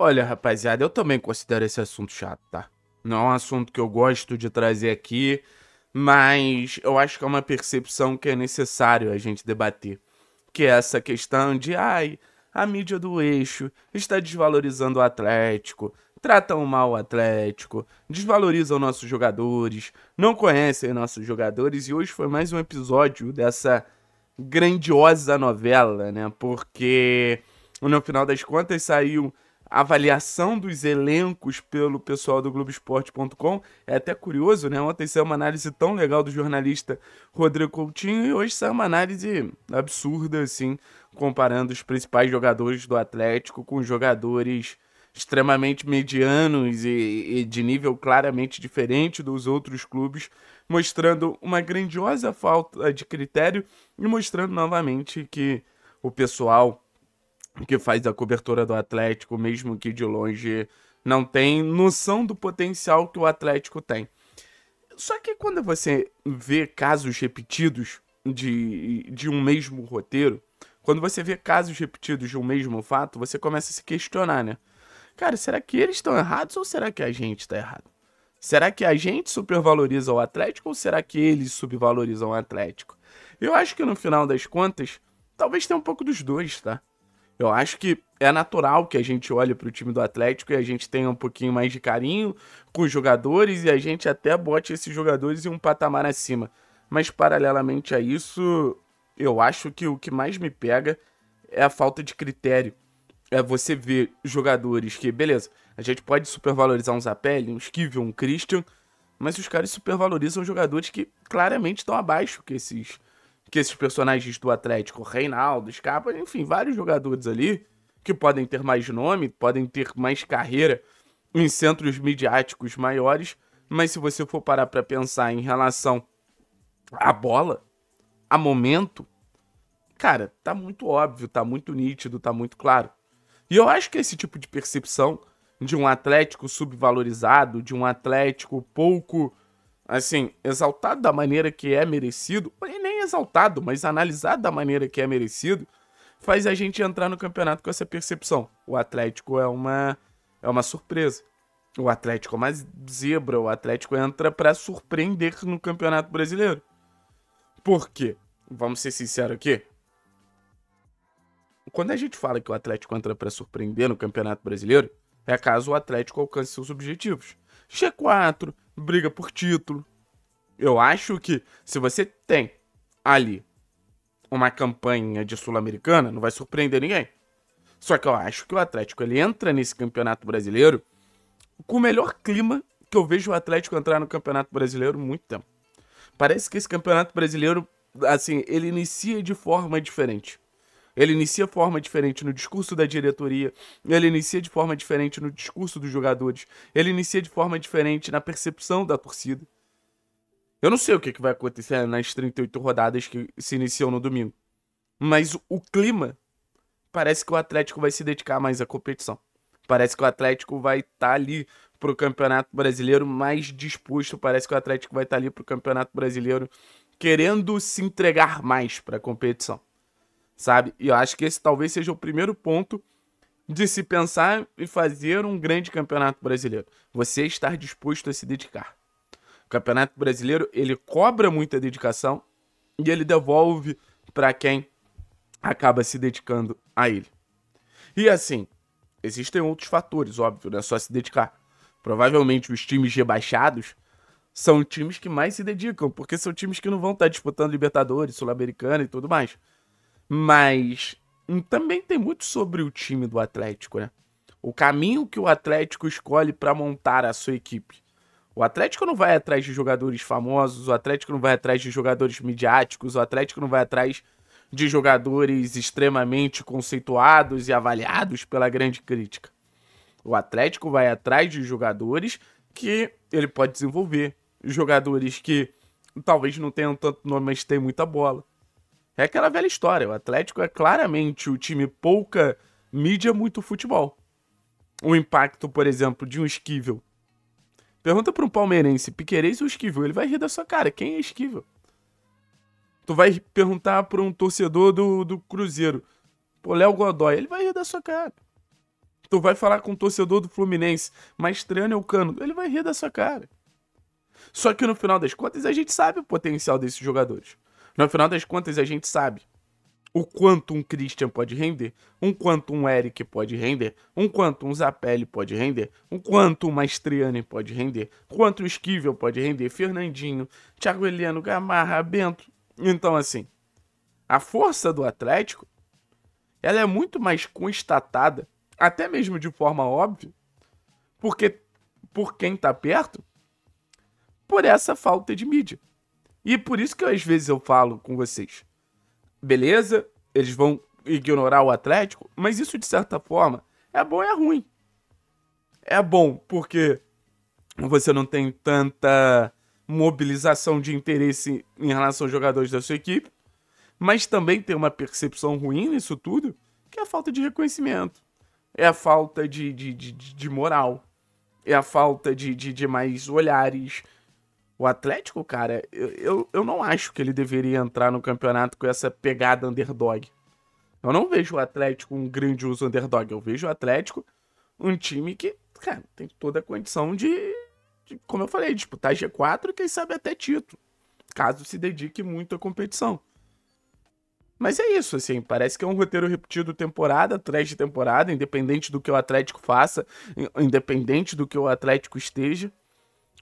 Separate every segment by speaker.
Speaker 1: Olha, rapaziada, eu também considero esse assunto chato, tá? Não é um assunto que eu gosto de trazer aqui, mas eu acho que é uma percepção que é necessário a gente debater. Que é essa questão de, ai, a mídia do eixo está desvalorizando o Atlético, tratam mal o Atlético, desvalorizam nossos jogadores, não conhecem nossos jogadores, e hoje foi mais um episódio dessa grandiosa novela, né? Porque no final das contas saiu avaliação dos elencos pelo pessoal do Globoesporte.com. É até curioso, né? Ontem saiu uma análise tão legal do jornalista Rodrigo Coutinho e hoje saiu uma análise absurda, assim, comparando os principais jogadores do Atlético com jogadores extremamente medianos e, e de nível claramente diferente dos outros clubes, mostrando uma grandiosa falta de critério e mostrando novamente que o pessoal que faz a cobertura do Atlético, mesmo que de longe não tem noção do potencial que o Atlético tem. Só que quando você vê casos repetidos de, de um mesmo roteiro, quando você vê casos repetidos de um mesmo fato, você começa a se questionar, né? Cara, será que eles estão errados ou será que a gente está errado? Será que a gente supervaloriza o Atlético ou será que eles subvalorizam o Atlético? Eu acho que no final das contas, talvez tenha um pouco dos dois, tá? Eu acho que é natural que a gente olhe para o time do Atlético e a gente tenha um pouquinho mais de carinho com os jogadores e a gente até bote esses jogadores em um patamar acima. Mas, paralelamente a isso, eu acho que o que mais me pega é a falta de critério. É você ver jogadores que, beleza, a gente pode supervalorizar um Zapelli, um Skivel, um Christian, mas os caras supervalorizam jogadores que claramente estão abaixo que esses que esses personagens do Atlético, Reinaldo, Scarpa, enfim, vários jogadores ali que podem ter mais nome, podem ter mais carreira em centros midiáticos maiores, mas se você for parar para pensar em relação à bola, a momento, cara, tá muito óbvio, tá muito nítido, tá muito claro. E eu acho que esse tipo de percepção de um Atlético subvalorizado, de um Atlético pouco assim, exaltado da maneira que é merecido, nem exaltado, mas analisado da maneira que é merecido, faz a gente entrar no campeonato com essa percepção. O Atlético é uma é uma surpresa. O Atlético é uma zebra, o Atlético entra para surpreender no Campeonato Brasileiro. Por quê? Vamos ser sinceros aqui. Quando a gente fala que o Atlético entra para surpreender no Campeonato Brasileiro, é caso o Atlético alcance seus objetivos. G4, briga por título. Eu acho que se você tem ali uma campanha de Sul-Americana, não vai surpreender ninguém. Só que eu acho que o Atlético ele entra nesse Campeonato Brasileiro com o melhor clima que eu vejo o Atlético entrar no Campeonato Brasileiro há muito tempo. Parece que esse Campeonato Brasileiro, assim, ele inicia de forma diferente. Ele inicia de forma diferente no discurso da diretoria, ele inicia de forma diferente no discurso dos jogadores, ele inicia de forma diferente na percepção da torcida. Eu não sei o que, vai acontecer nas 38 rodadas que se iniciam no domingo, mas o clima parece que o Atlético vai se dedicar mais à competição. Parece que o Atlético vai estar tá ali pro Campeonato Brasileiro mais disposto. Parece que o Atlético vai estar tá ali pro Campeonato Brasileiro querendo se entregar mais para a competição sabe? E eu acho que esse talvez seja o primeiro ponto de se pensar e fazer um grande campeonato brasileiro. Você estar disposto a se dedicar. O campeonato brasileiro, ele cobra muita dedicação e ele devolve para quem acaba se dedicando a ele. E assim, existem outros fatores, óbvio, não é só se dedicar. Provavelmente os times rebaixados são times que mais se dedicam, porque são times que não vão estar disputando Libertadores, Sul-Americana e tudo mais. Mas hum, também tem muito sobre o time do Atlético, né? O caminho que o Atlético escolhe para montar a sua equipe. O Atlético não vai atrás de jogadores famosos, o Atlético não vai atrás de jogadores midiáticos, o Atlético não vai atrás de jogadores extremamente conceituados e avaliados pela grande crítica. O Atlético vai atrás de jogadores que ele pode desenvolver, jogadores que talvez não tenham tanto nome, mas têm muita bola, é aquela velha história. O Atlético é claramente o time pouca mídia, muito futebol. O impacto, por exemplo, de um esquivel. Pergunta para um palmeirense, Piquerez, ou esquivel? Ele vai rir da sua cara. Quem é esquivel? Tu vai perguntar para um torcedor do, do Cruzeiro, pô, Léo Godoy. Ele vai rir da sua cara. Tu vai falar com um torcedor do Fluminense, Maestrano é o Cano. Ele vai rir da sua cara. Só que no final das contas a gente sabe o potencial desses jogadores. No final das contas, a gente sabe o quanto um Christian pode render, um quanto um Eric pode render, um quanto um Zapelli pode render, um quanto uma Mastriani pode render, quanto o Esquivel pode render, Fernandinho, Thiago Heliano, Gamarra, Bento. Então, assim, a força do Atlético, ela é muito mais constatada, até mesmo de forma óbvia, porque por quem está perto, por essa falta de mídia. E por isso que às vezes eu falo com vocês. Beleza, eles vão ignorar o Atlético, mas isso de certa forma é bom e é ruim. É bom porque você não tem tanta mobilização de interesse em relação aos jogadores da sua equipe, mas também tem uma percepção ruim nisso tudo, que é a falta de reconhecimento, é a falta de, de, de, de moral, é a falta de, de, de mais olhares, o Atlético, cara, eu, eu, eu, não acho que ele deveria entrar no campeonato com essa pegada underdog. Eu não vejo o Atlético um grande uso underdog. Eu vejo o Atlético um time que, cara, tem toda a condição de, de como eu falei, disputar G4 e quem sabe até título. Caso se dedique muito à competição. Mas é isso, assim, parece que é um roteiro repetido temporada atrás de temporada, independente do que o Atlético faça, independente do que o Atlético esteja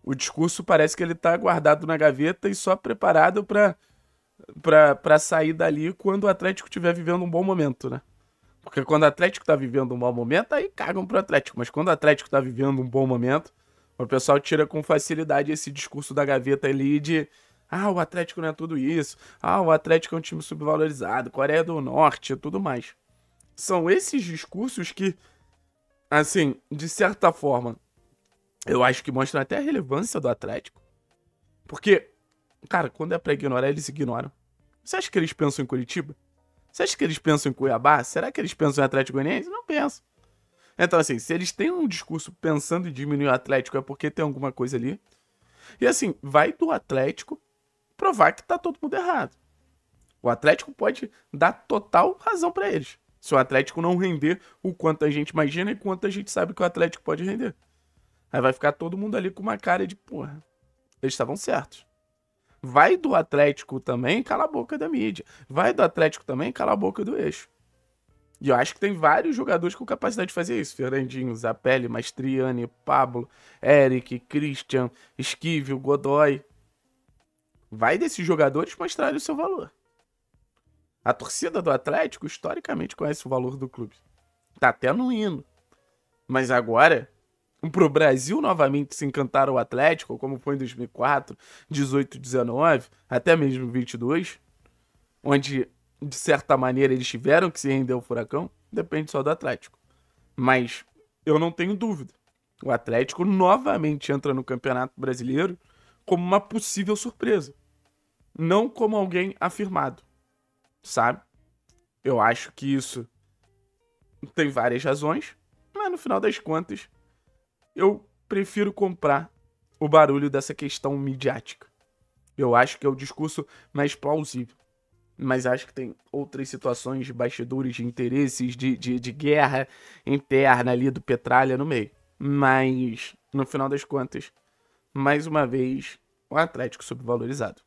Speaker 1: o discurso parece que ele está guardado na gaveta e só preparado para para sair dali quando o Atlético estiver vivendo um bom momento, né? Porque quando o Atlético está vivendo um mau momento, aí cagam pro Atlético. Mas quando o Atlético está vivendo um bom momento, o pessoal tira com facilidade esse discurso da gaveta ali de ah, o Atlético não é tudo isso, ah, o Atlético é um time subvalorizado, Coreia do Norte e tudo mais. São esses discursos que, assim, de certa forma, eu acho que mostra até a relevância do Atlético. Porque, cara, quando é pra ignorar, eles ignoram. Você acha que eles pensam em Curitiba? Você acha que eles pensam em Cuiabá? Será que eles pensam em Atlético Goianiense? Não pensam. Então, assim, se eles têm um discurso pensando em diminuir o Atlético, é porque tem alguma coisa ali. E, assim, vai do Atlético provar que tá todo mundo errado. O Atlético pode dar total razão para eles. Se o Atlético não render o quanto a gente imagina e quanto a gente sabe que o Atlético pode render. Aí vai ficar todo mundo ali com uma cara de, porra, eles estavam certos. Vai do Atlético também, cala a boca da mídia. Vai do Atlético também, cala a boca do eixo. E eu acho que tem vários jogadores com capacidade de fazer isso. Fernandinho, Zapelli, Mastriani, Pablo, Eric, Christian, Esquivel, Godoy. Vai desses jogadores mostrarem o seu valor. A torcida do Atlético historicamente conhece o valor do clube. Tá até no hino. Mas agora para o Brasil novamente se encantar o Atlético, como foi em 2004, 18, 19, até mesmo 22, onde de certa maneira eles tiveram que se render ao Furacão, depende só do Atlético. Mas eu não tenho dúvida. O Atlético novamente entra no Campeonato Brasileiro como uma possível surpresa, não como alguém afirmado, sabe? Eu acho que isso tem várias razões, mas no final das contas eu prefiro comprar o barulho dessa questão midiática. Eu acho que é o discurso mais plausível. Mas acho que tem outras situações de bastidores, de interesses, de, de, de guerra interna ali do Petralha no meio. Mas, no final das contas, mais uma vez, o um Atlético subvalorizado.